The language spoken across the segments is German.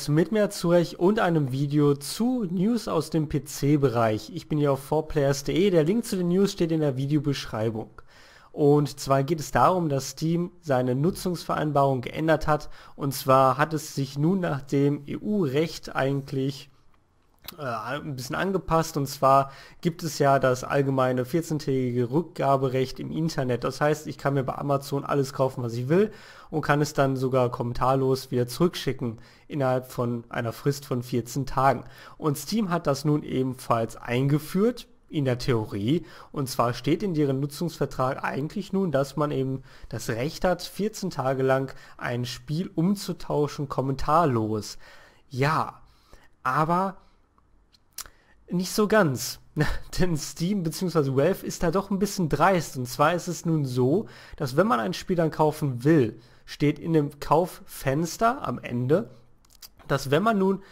Nerds mit mir Zurech und einem Video zu News aus dem PC-Bereich. Ich bin hier auf 4players.de, der Link zu den News steht in der Videobeschreibung. Und zwar geht es darum, dass Steam seine Nutzungsvereinbarung geändert hat. Und zwar hat es sich nun nach dem EU-Recht eigentlich äh, ein bisschen angepasst. Und zwar gibt es ja das allgemeine 14-tägige Rückgaberecht im Internet. Das heißt, ich kann mir bei Amazon alles kaufen, was ich will und kann es dann sogar kommentarlos wieder zurückschicken innerhalb von einer Frist von 14 Tagen. Und Steam hat das nun ebenfalls eingeführt in der Theorie. Und zwar steht in deren Nutzungsvertrag eigentlich nun, dass man eben das Recht hat, 14 Tage lang ein Spiel umzutauschen, kommentarlos. Ja, aber nicht so ganz. Denn Steam bzw. Valve ist da doch ein bisschen dreist. Und zwar ist es nun so, dass wenn man ein Spiel dann kaufen will, steht in dem Kauffenster am Ende, dass wenn man nun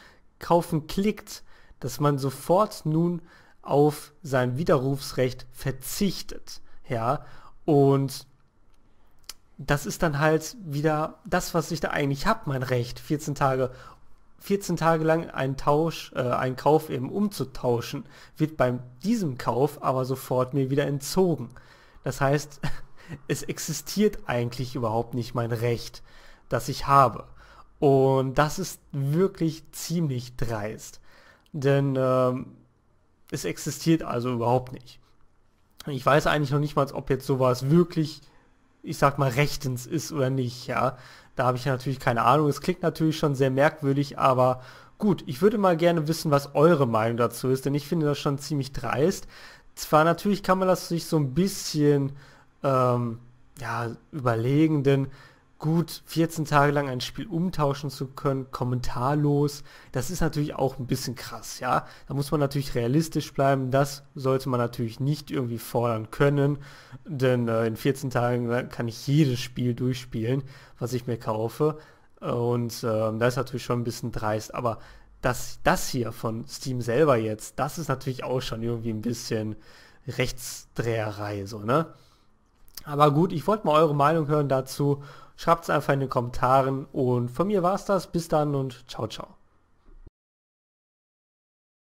kaufen klickt, dass man sofort nun auf sein Widerrufsrecht verzichtet. Ja, und das ist dann halt wieder das, was ich da eigentlich habe, mein Recht, 14 Tage 14 Tage lang einen Tausch, äh, einen Kauf eben umzutauschen, wird bei diesem Kauf aber sofort mir wieder entzogen. Das heißt, es existiert eigentlich überhaupt nicht mein Recht, das ich habe. Und das ist wirklich ziemlich dreist. Denn ähm, es existiert also überhaupt nicht. Ich weiß eigentlich noch nicht mal, ob jetzt sowas wirklich ich sag mal, rechtens ist oder nicht, ja. Da habe ich natürlich keine Ahnung. Es klingt natürlich schon sehr merkwürdig, aber gut, ich würde mal gerne wissen, was eure Meinung dazu ist, denn ich finde das schon ziemlich dreist. Zwar natürlich kann man das sich so ein bisschen ähm, ja, überlegen, denn gut 14 Tage lang ein Spiel umtauschen zu können, kommentarlos, das ist natürlich auch ein bisschen krass, ja. Da muss man natürlich realistisch bleiben, das sollte man natürlich nicht irgendwie fordern können, denn äh, in 14 Tagen kann ich jedes Spiel durchspielen, was ich mir kaufe. Und äh, das ist natürlich schon ein bisschen dreist, aber das, das hier von Steam selber jetzt, das ist natürlich auch schon irgendwie ein bisschen Rechtsdreherei, so, ne? Aber gut, ich wollte mal eure Meinung hören dazu. Schreibt es einfach in den Kommentaren. Und von mir war es das. Bis dann und ciao, ciao.